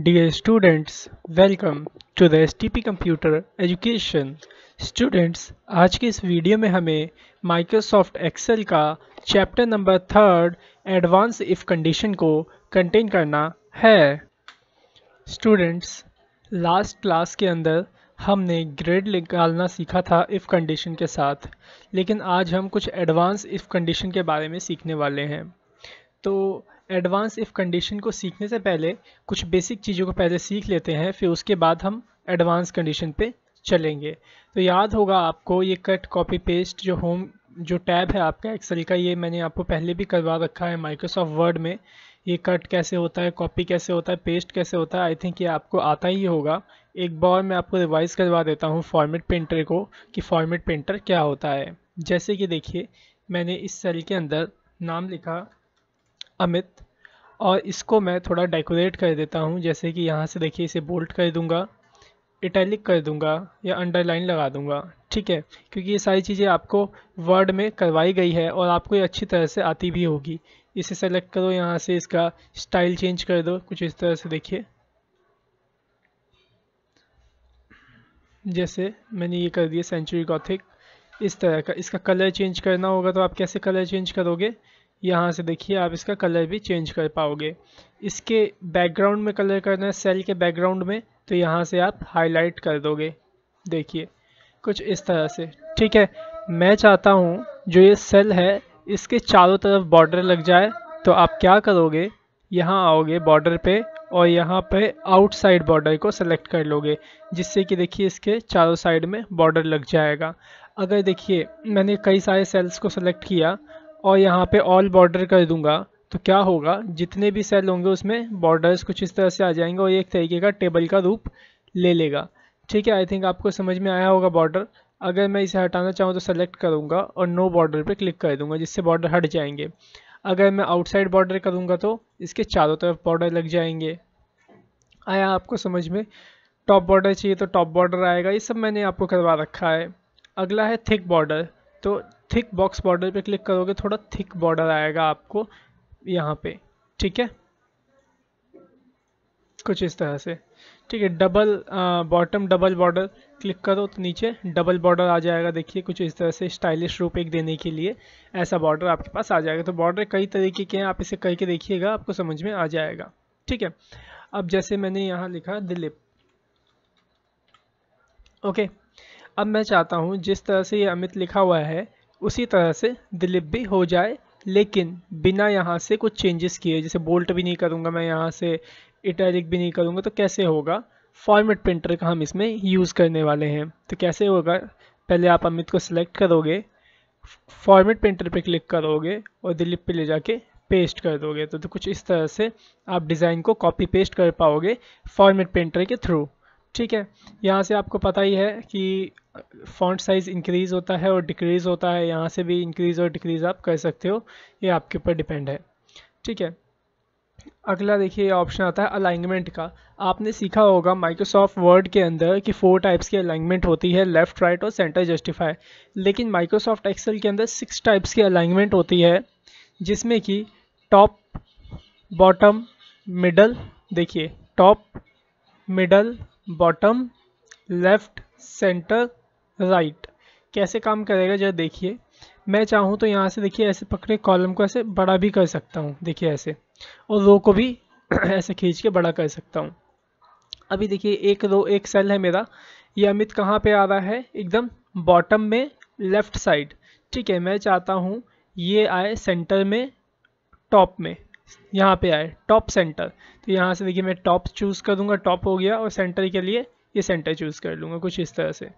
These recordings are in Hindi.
Dear students, welcome to the STP Computer Education. Students, आज के इस वीडियो में हमें Microsoft Excel का chapter number third advance if condition को कंटेन करना है स्टूडेंट्स लास्ट क्लास के अंदर हमने ग्रेड निकालना सीखा था इफ़ कंडीशन के साथ लेकिन आज हम कुछ एडवांस इफ़ कंडीशन के बारे में सीखने वाले हैं तो एडवांस इफ़ कंडीशन को सीखने से पहले कुछ बेसिक चीज़ों को पहले सीख लेते हैं फिर उसके बाद हम एडवांस कंडीशन पे चलेंगे तो याद होगा आपको ये कट कॉपी पेस्ट जो होम जो टैब है आपका एक्सेल का ये मैंने आपको पहले भी करवा रखा है माइक्रोसॉफ्ट वर्ड में ये कट कैसे होता है कॉपी कैसे होता है पेस्ट कैसे होता है आई थिंक ये आपको आता ही होगा एक बार मैं आपको रिवाइज़ करवा देता हूँ फॉर्मेट पेंटर को कि फॉर्मेट पेंटर क्या होता है जैसे कि देखिए मैंने इस सेल के अंदर नाम लिखा अमित और इसको मैं थोड़ा डेकोरेट कर देता हूँ जैसे कि यहाँ से देखिए इसे बोल्ट कर दूँगा इटैलिक कर दूँगा या अंडरलाइन लगा दूँगा ठीक है क्योंकि ये सारी चीज़ें आपको वर्ड में करवाई गई है और आपको ये अच्छी तरह से आती भी होगी इसे सेलेक्ट करो यहाँ से इसका स्टाइल चेंज कर दो कुछ इस तरह से देखिए जैसे मैंने ये कर दिया सेंचुरी गॉथिक इस तरह का इसका कलर चेंज करना होगा तो आप कैसे कलर चेंज करोगे यहाँ से देखिए आप इसका कलर भी चेंज कर पाओगे इसके बैकग्राउंड में कलर करना है सेल के बैकग्राउंड में तो यहाँ से आप हाईलाइट कर दोगे देखिए कुछ इस तरह से ठीक है मैं चाहता हूँ जो ये सेल है इसके चारों तरफ बॉर्डर लग जाए तो आप क्या करोगे यहाँ आओगे बॉर्डर पे और यहाँ पे आउटसाइड बॉर्डर को सेलेक्ट कर लोगे जिससे कि देखिए इसके चारों साइड में बॉर्डर लग जाएगा अगर देखिए मैंने कई सारे सेल्स को सेलेक्ट किया और यहाँ पे ऑल बॉर्डर कर दूंगा तो क्या होगा जितने भी सेल होंगे उसमें बॉर्डर्स कुछ इस तरह से आ जाएंगे और एक तरीके का टेबल का रूप ले लेगा ठीक है आई थिंक आपको समझ में आया होगा बॉर्डर अगर मैं इसे हटाना चाहूँ तो सेलेक्ट करूँगा और नो बॉर्डर पर क्लिक कर दूँगा जिससे बॉर्डर हट जाएंगे अगर मैं आउटसाइड बॉर्डर करूँगा तो इसके चारों तरफ बॉर्डर लग जाएंगे आया आपको समझ में टॉप बॉर्डर चाहिए तो टॉप बॉर्डर आएगा ये सब मैंने आपको करवा रखा है अगला है थिक बॉर्डर तो थिक बॉक्स बॉर्डर पे क्लिक करोगे थोड़ा थिक बॉर्डर आएगा आपको यहाँ पे ठीक है कुछ इस तरह से ठीक है double bottom double border click करो तो नीचे डबल बॉर्डर आ जाएगा देखिए कुछ इस तरह से स्टाइलिश रूप एक देने के लिए ऐसा बॉर्डर आपके पास आ जाएगा तो बॉर्डर कई तरीके के हैं आप इसे करके देखिएगा आपको समझ में आ जाएगा ठीक है अब जैसे मैंने यहाँ लिखा दिलीप ओके अब मैं चाहता हूँ जिस तरह से ये अमित लिखा हुआ है उसी तरह से दिलीप भी हो जाए लेकिन बिना यहाँ से कुछ चेंजेस किए जैसे बोल्ट भी नहीं करूँगा मैं यहाँ से इटैलिक भी नहीं करूँगा तो कैसे होगा फॉर्मेट प्रिंटर का हम इसमें यूज़ करने वाले हैं तो कैसे होगा पहले आप अमित को सिलेक्ट करोगे फॉर्मेट प्रिंटर पे क्लिक करोगे और दिलीप पे ले जाके पेस्ट कर दोगे तो, तो कुछ इस तरह से आप डिज़ाइन को कॉपी पेस्ट कर पाओगे फॉर्मेट प्रिंटर के थ्रू ठीक है यहाँ से आपको पता ही है कि फॉन्ट साइज़ इंक्रीज़ होता है और डिक्रीज़ होता है यहाँ से भी इंक्रीज़ और डिक्रीज़ आप कर सकते हो ये आपके ऊपर डिपेंड है ठीक है अगला देखिए ऑप्शन आता है अलाइनमेंट का आपने सीखा होगा माइक्रोसॉफ्ट वर्ड के अंदर कि फोर टाइप्स की अलाइनमेंट होती है लेफ़्ट राइट और सेंटर जस्टिफाई लेकिन माइक्रोसॉफ्ट एक्सेल के अंदर सिक्स टाइप्स की अलाइनमेंट होती है जिसमें कि टॉप बॉटम मिडल देखिए top middle bottom left centre right कैसे काम करेगा जरा देखिए मैं चाहूँ तो यहाँ से देखिए ऐसे पकड़े कॉलम को ऐसे बड़ा भी कर सकता हूँ देखिए ऐसे और रो को भी ऐसे खींच के बड़ा कर सकता हूँ अभी देखिए एक रो एक सेल है मेरा ये अमित कहाँ पे आ रहा है एकदम बॉटम में लेफ़्ट साइड ठीक है मैं चाहता हूँ ये आए सेंटर में टॉप में यहाँ पे आए टॉप सेंटर तो यहाँ से देखिए मैं टॉप चूज़ कर दूँगा टॉप हो गया और सेंटर के लिए ये सेंटर चूज़ कर लूँगा कुछ इस तरह से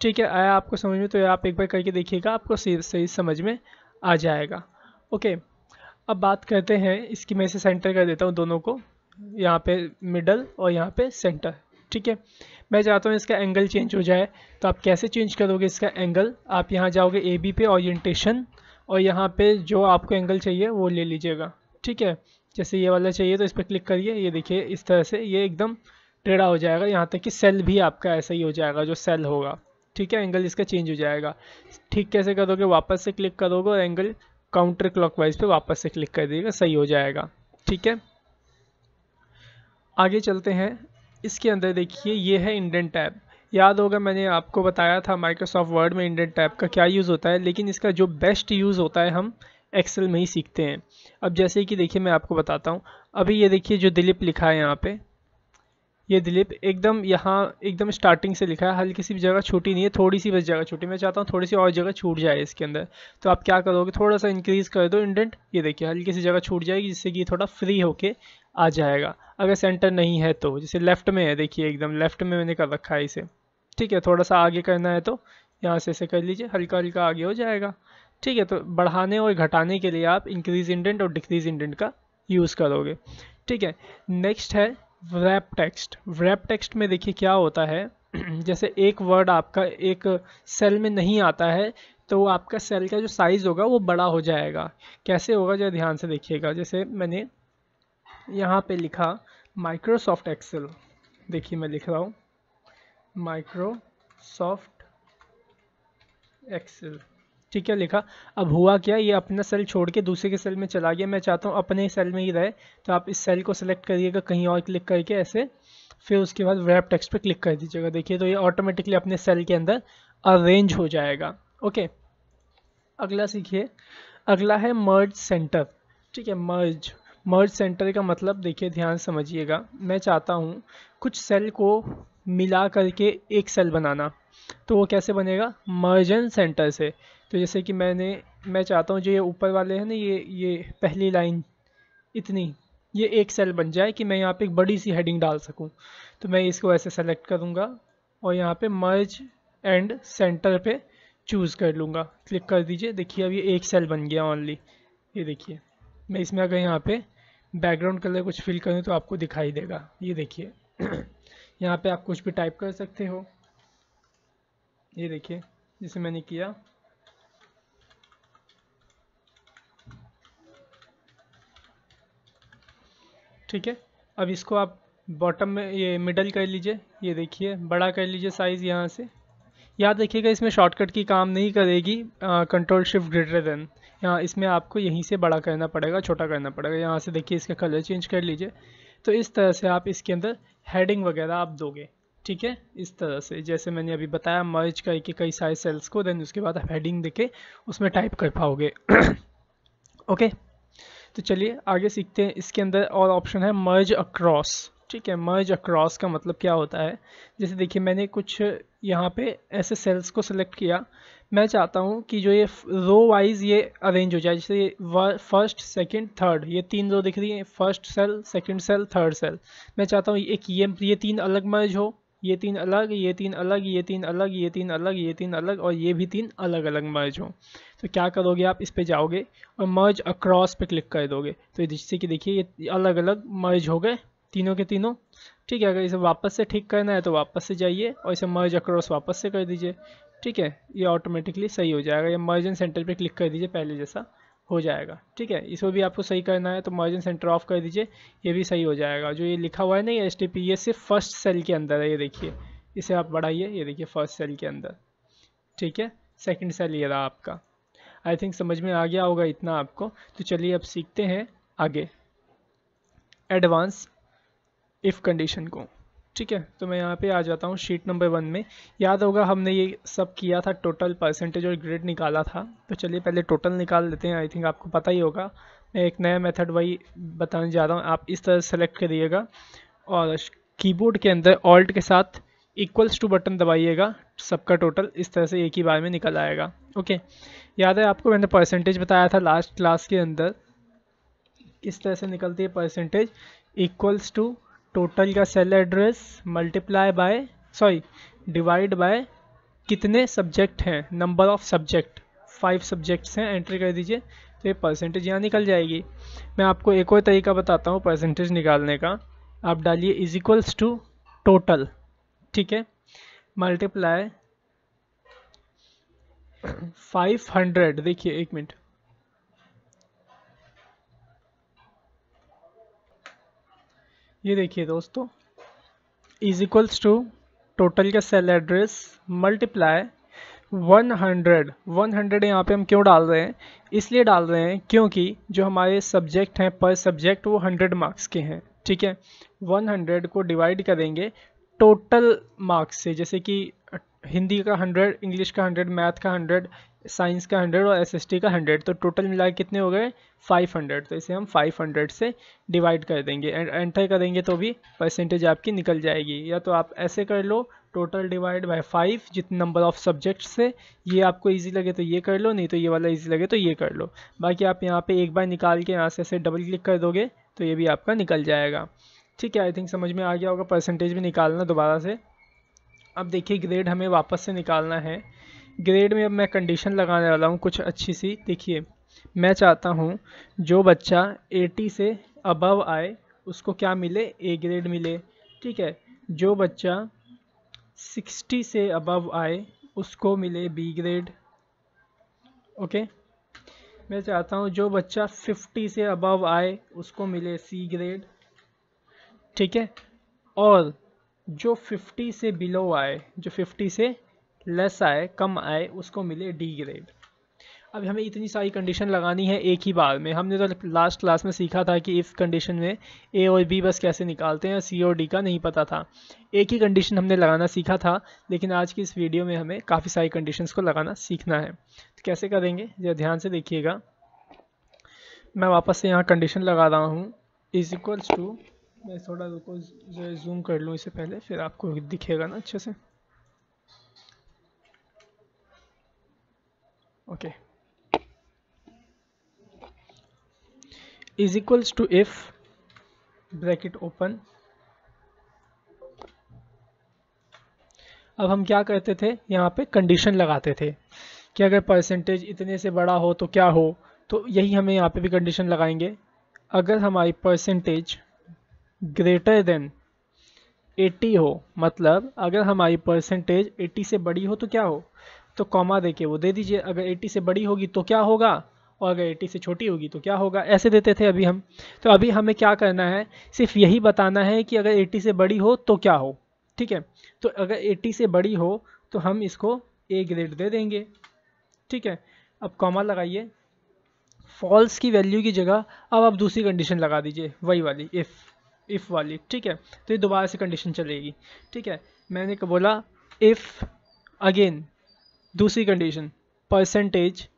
ठीक है आया आपको समझ में तो आप एक बार करके देखिएगा आपको सही समझ में आ जाएगा ओके अब बात करते हैं इसकी मैं इसे सेंटर कर देता हूँ दोनों को यहाँ पे मिडल और यहाँ पे सेंटर ठीक है मैं चाहता हूँ इसका एंगल चेंज हो जाए तो आप कैसे चेंज करोगे इसका एंगल आप यहाँ जाओगे ए बी पे ओरिएंटेशन और यहाँ पे जो आपको एंगल चाहिए वो ले लीजिएगा ठीक है जैसे ये वाला चाहिए तो इस पर क्लिक करिए ये देखिए इस तरह से ये एकदम टेढ़ा हो जाएगा यहाँ तक कि सेल भी आपका ऐसा ही हो जाएगा जो सेल होगा ठीक है एंगल इसका चेंज हो जाएगा ठीक कैसे करोगे वापस से क्लिक करोगे और एंगल काउंटर क्लॉकवाइज पे वापस से क्लिक कर दिएगा सही हो जाएगा ठीक है आगे चलते हैं इसके अंदर देखिए ये है इंडेंट टैब याद होगा मैंने आपको बताया था माइक्रोसॉफ्ट वर्ड में इंडेंट टैब का क्या यूज़ होता है लेकिन इसका जो बेस्ट यूज़ होता है हम एक्सेल में ही सीखते हैं अब जैसे कि देखिए मैं आपको बताता हूँ अभी ये देखिए जो दिलीप लिखा है यहाँ पे ये दिलीप एकदम यहाँ एकदम स्टार्टिंग से लिखा है हल्की सी भी जगह छूटी नहीं है थोड़ी सी बस जगह छूटी मैं चाहता हूँ थोड़ी सी और जगह छूट जाए इसके अंदर तो आप क्या करोगे थोड़ा सा इंक्रीज़ कर दो इंडेंट ये देखिए हल्की सी जगह छूट जाएगी जिससे कि थोड़ा फ्री होके आ जाएगा अगर सेंटर नहीं है तो जैसे लेफ्ट में है देखिए एकदम लेफ्ट में मैंने कर रखा है इसे ठीक है थोड़ा सा आगे करना है तो यहाँ से ऐसे कर लीजिए हल्का हल्का आगे हो जाएगा ठीक है तो बढ़ाने और घटाने के लिए आप इंक्रीज इंडेंट और डिक्रीज इंडेंट का यूज़ करोगे ठीक है नेक्स्ट है रैप टेक्स्ट रैप टेक्स्ट में देखिए क्या होता है जैसे एक वर्ड आपका एक सेल में नहीं आता है तो आपका सेल का जो साइज़ होगा वो बड़ा हो जाएगा कैसे होगा जरा ध्यान से देखिएगा जैसे मैंने यहाँ पे लिखा माइक्रोसॉफ्ट एक्सेल देखिए मैं लिख रहा हूँ माइक्रोसॉफ्ट एक्सेल ठीक है लिखा अब हुआ क्या ये अपना सेल छोड़ के दूसरे के सेल में चला गया मैं चाहता हूँ अपने सेल में ही रहे तो आप इस सेल को सेलेक्ट करिएगा कहीं और क्लिक करके ऐसे फिर उसके बाद रैप टेक्स्ट पे क्लिक कर दीजिएगा देखिए तो ये ऑटोमेटिकली अपने सेल के अंदर अरेंज हो जाएगा ओके अगला सीखिए अगला है मर्ज सेंटर ठीक है मर्ज मर्ज सेंटर का मतलब देखिए ध्यान समझिएगा मैं चाहता हूँ कुछ सेल को मिला करके एक सेल बनाना तो वो कैसे बनेगा मर्जन सेंटर से तो जैसे कि मैंने मैं चाहता हूँ जो ये ऊपर वाले हैं ना ये ये पहली लाइन इतनी ये एक सेल बन जाए कि मैं यहाँ पे एक बड़ी सी हेडिंग डाल सकूँ तो मैं इसको ऐसे सेलेक्ट करूँगा और यहाँ पे मर्ज एंड सेंटर पे चूज़ कर लूँगा क्लिक कर दीजिए देखिए अब ये एक सेल बन गया ओनली ये देखिए मैं इसमें अगर यहाँ पे बैकग्राउंड कलर कुछ फिल करूँ तो आपको दिखाई देगा ये देखिए यहाँ पे आप कुछ भी टाइप कर सकते हो ये देखिए जिसे मैंने किया ठीक है अब इसको आप बॉटम में ये मिडल कर लीजिए ये देखिए बड़ा कर लीजिए साइज़ यहाँ से याद रखिएगा इसमें शॉर्टकट की काम नहीं करेगी कंट्रोल शिफ्ट ग्रेटर देन यहाँ इसमें आपको यहीं से बड़ा करना पड़ेगा छोटा करना पड़ेगा यहाँ से देखिए इसका कलर चेंज कर लीजिए तो इस तरह से आप इसके अंदर हेडिंग वगैरह आप दोगे ठीक है इस तरह से जैसे मैंने अभी बताया मर्ज के कई सारे सेल्स को देन उसके बाद आप हेडिंग देके उसमें टाइप कर पाओगे ओके तो चलिए आगे सीखते हैं इसके अंदर और ऑप्शन है मर्ज अक्रॉस ठीक है मर्ज अक्रॉस का मतलब क्या होता है जैसे देखिए मैंने कुछ यहाँ पे ऐसे सेल्स को सिलेक्ट किया मैं चाहता हूँ कि जो ये रो वाइज ये अरेंज हो जाए जैसे फर्स्ट सेकंड थर्ड ये तीन रो दिख रही है first cell second cell third cell मैं चाहता हूँ एक ये ये तीन अलग मर्ज हो ये तीन अलग ये तीन अलग ये तीन अलग ये तीन अलग ये तीन अलग और ये भी तीन अलग अलग मर्ज हों तो क्या करोगे आप इस पे जाओगे और मर्ज अक्रॉस पे क्लिक कर दोगे तो जिससे कि देखिए ये अलग अलग मर्ज हो गए तीनों के तीनों ठीक है अगर इसे वापस से ठीक करना है तो वापस से जाइए और इसे मर्ज अक्रॉस वापस से कर दीजिए ठीक है ये ऑटोमेटिकली सही हो जाएगा या मर्जन सेंटर पे क्लिक कर दीजिए पहले जैसा हो जाएगा ठीक है इसको भी आपको सही करना है तो मर्जन सेंटर ऑफ कर दीजिए ये भी सही हो जाएगा जो ये लिखा हुआ है ना ये एस ये सिर्फ फर्स्ट सेल के अंदर है ये देखिए इसे आप बढ़ाइए ये देखिए फर्स्ट सेल के अंदर ठीक है सेकेंड सेल ये रहा आपका आई थिंक समझ में आ गया होगा इतना आपको तो चलिए अब सीखते हैं आगे एडवांस इफ़ कंडीशन को ठीक है तो मैं यहाँ पे आ जाता हूँ शीट नंबर वन में याद होगा हमने ये सब किया था टोटल परसेंटेज और ग्रेड निकाला था तो चलिए पहले टोटल निकाल लेते हैं आई थिंक आपको पता ही होगा मैं एक नया मेथड वही बताने जा रहा हूँ आप इस तरह सेलेक्ट करिएगा और कीबोर्ड के अंदर ऑल्ट के साथ इक्वल्स टू बटन दबाइएगा सबका टोटल इस तरह से एक ही बार में निकल आएगा ओके याद है आपको मैंने परसेंटेज बताया था लास्ट क्लास के अंदर इस तरह से निकलती है परसेंटेज इक्वल्स टू टोटल का cell address multiply by sorry divide by कितने सब्जेक्ट हैं number of subject five subjects हैं एंट्री कर दीजिए तो ये परसेंटेज यहाँ निकल जाएगी मैं आपको एक और तरीका बताता हूँ परसेंटेज निकालने का आप डालिए इज इक्वल्स टू टोटल ठीक है मल्टीप्लाई फाइव हंड्रेड देखिए एक मिनट ये देखिए दोस्तों इज इक्वल्स टू टोटल का सेल एड्रेस मल्टीप्लाई 100 100 यहाँ पर हम क्यों डाल रहे हैं इसलिए डाल रहे हैं क्योंकि जो हमारे सब्जेक्ट हैं पर सब्जेक्ट वो 100 मार्क्स के हैं ठीक है 100 को डिवाइड करेंगे टोटल मार्क्स से जैसे कि हिंदी का हंड्रेड इंग्लिश का हंड्रेड मैथ का हंड्रेड साइंस का हंड्रेड और एसएसटी का हंड्रेड तो टोटल मिला कितने हो गए फाइव हंड्रेड तो इसे हम फाइव हंड्रेड से डिवाइड कर देंगे एंड एंटर करेंगे तो भी परसेंटेज आपकी निकल जाएगी या तो आप ऐसे कर लो टोटल डिवाइड बाय फाइव जितने नंबर ऑफ सब्जेक्ट्स है ये आपको इजी लगे तो ये कर लो नहीं तो ये वाला इजी लगे तो ये कर लो बाकी आप यहाँ पे एक बार निकाल के यहाँ से ऐसे डबल क्लिक कर दोगे तो ये भी आपका निकल जाएगा ठीक है आई थिंक समझ में आ गया होगा परसेंटेज भी निकालना दोबारा से अब देखिए ग्रेड हमें वापस से निकालना है ग्रेड में अब मैं कंडीशन लगाने वाला हूँ कुछ अच्छी सी देखिए मैं चाहता हूँ जो बच्चा 80 से अबव आए उसको क्या मिले ए ग्रेड मिले ठीक है जो बच्चा 60 से अबव आए उसको मिले बी ग्रेड ओके मैं चाहता हूँ जो बच्चा 50 से अबव आए उसको मिले सी ग्रेड ठीक है और जो 50 से बिलो आए जो 50 से लेस आए कम आए उसको मिले डी ग्रेड अब हमें इतनी सारी कंडीशन लगानी है एक ही बार में हमने तो लास्ट क्लास में सीखा था कि इस कंडीशन में ए और बी बस कैसे निकालते हैं सी और डी का नहीं पता था एक ही कंडीशन हमने लगाना सीखा था लेकिन आज की इस वीडियो में हमें काफ़ी सारी कंडीशंस को लगाना सीखना है तो कैसे करेंगे जरा ध्यान से देखिएगा मैं वापस से यहाँ कंडीशन लगा रहा हूँ इज इक्वल्स टू मैं थोड़ा रुको जो है जूम कर लूँ इसे पहले फिर आपको दिखेगा ना अच्छे से okay is equals to if bracket open अब हम क्या करते थे यहाँ पे कंडीशन लगाते थे कि अगर परसेंटेज इतने से बड़ा हो तो क्या हो तो यही हमें यहाँ पे भी कंडीशन लगाएंगे अगर हमारी परसेंटेज ग्रेटर देन 80 हो मतलब अगर हमारी परसेंटेज 80 से बड़ी हो तो क्या हो तो कॉमा दे के वो दे दीजिए अगर 80 से बड़ी होगी तो क्या होगा और अगर 80 से छोटी होगी तो क्या होगा ऐसे देते थे अभी हम तो अभी हमें क्या करना है सिर्फ यही बताना है कि अगर 80 से बड़ी हो तो क्या हो ठीक है तो अगर 80 से बड़ी हो तो हम इसको ए ग्रेड दे देंगे ठीक है अब कॉमा लगाइए फॉल्स की वैल्यू की जगह अब आप दूसरी कंडीशन लगा दीजिए वही वाली इफ़ इफ़ वाली ठीक है तो ये दोबारा से कंडीशन चलेगी ठीक है मैंने बोला इफ़ अगेन दूसरी condition percentage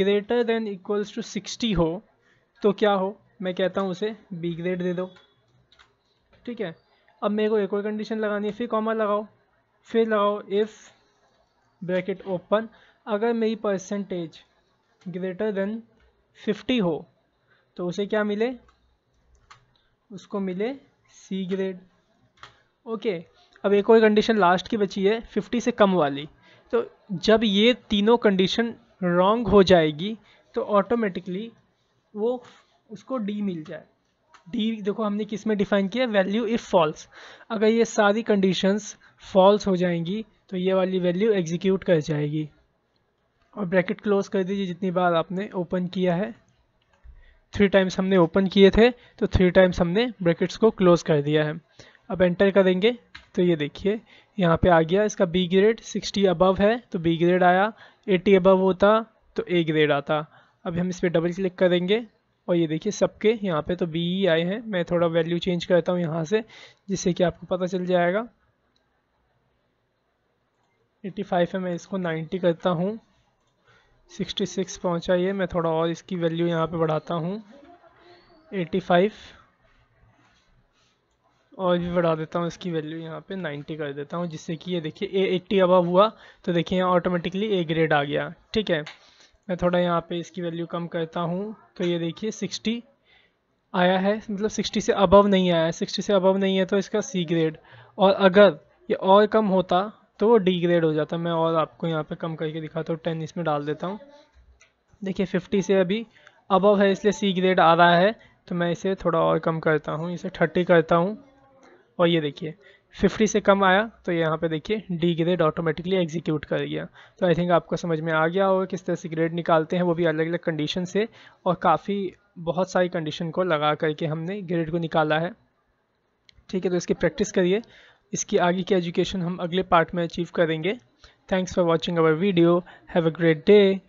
greater than equals to sixty हो तो क्या हो मैं कहता हूँ उसे बी ग्रेड दे दो ठीक है अब मेरे को एक और कंडीशन लगानी है फिर कॉमा लगाओ फिर लगाओ इफ़ ब्रैकेट ओपन अगर मेरी परसेंटेज ग्रेटर देन फिफ्टी हो तो उसे क्या मिले उसको मिले सी ग्रेड ओके अब एक और कंडीशन लास्ट की बची है फिफ्टी से कम वाली तो जब ये तीनों कंडीशन रॉन्ग हो जाएगी तो ऑटोमेटिकली वो उसको डी मिल जाए डी देखो हमने किस में डिफाइन किया वैल्यू इफ़ फॉल्स अगर ये सारी कंडीशंस फॉल्स हो जाएंगी तो ये वाली वैल्यू एग्जीक्यूट कर जाएगी और ब्रैकेट क्लोज कर दीजिए जितनी बार आपने ओपन किया है थ्री टाइम्स हमने ओपन किए थे तो थ्री टाइम्स हमने ब्रैकेट्स को क्लोज कर दिया है अब एंटर करेंगे तो ये देखिए यहाँ पे आ गया इसका बी ग्रेड 60 अबव है तो बी ग्रेड आया 80 अबव होता तो ए ग्रेड आता अब हम इस पर डबल क्लिक करेंगे और ये देखिए सबके यहाँ पे तो बी ही आए हैं मैं थोड़ा वैल्यू चेंज करता हूँ यहाँ से जिससे कि आपको पता चल जाएगा 85 है मैं इसको 90 करता हूँ सिक्सटी सिक्स पहुँचा ये मैं थोड़ा और इसकी वैल्यू यहाँ पे बढ़ाता हूँ एटी फाइव और भी बढ़ा देता हूँ इसकी वैल्यू यहाँ पे 90 कर देता हूँ जिससे कि ये देखिए ए एट्टी अबव हुआ तो देखिए यहाँ ऑटोमेटिकली ए ग्रेड आ गया ठीक है मैं थोड़ा यहाँ पे इसकी वैल्यू कम करता हूँ तो ये देखिए 60 आया है मतलब 60 से अबव नहीं आया है सिक्सटी से अबव नहीं है तो इसका सी ग्रेड और अगर ये और कम होता तो वो डिग्रेड हो जाता है मैं और आपको यहाँ पे कम करके दिखाता हूँ टेन इसमें डाल देता हूँ देखिए फिफ्टी से अभी अबव है इसलिए सी ग्रेड आ रहा है तो मैं इसे थोड़ा और कम करता हूँ इसे थर्टी करता हूँ और ये देखिए फिफ्टी से कम आया तो यहाँ पे देखिए डी ग्रेड ऑटोमेटिकली एग्जीक्यूट कर गया तो आई थिंक आपको समझ में आ गया होगा किस तरह से ग्रेड निकालते हैं वो भी अलग अलग कंडीशन से और काफ़ी बहुत सारी कंडीशन को लगा करके हमने ग्रेड को निकाला है ठीक है तो इसकी प्रैक्टिस करिए इसकी आगे की एजुकेशन हम अगले पार्ट में अचीव करेंगे thanks for watching our video have a great day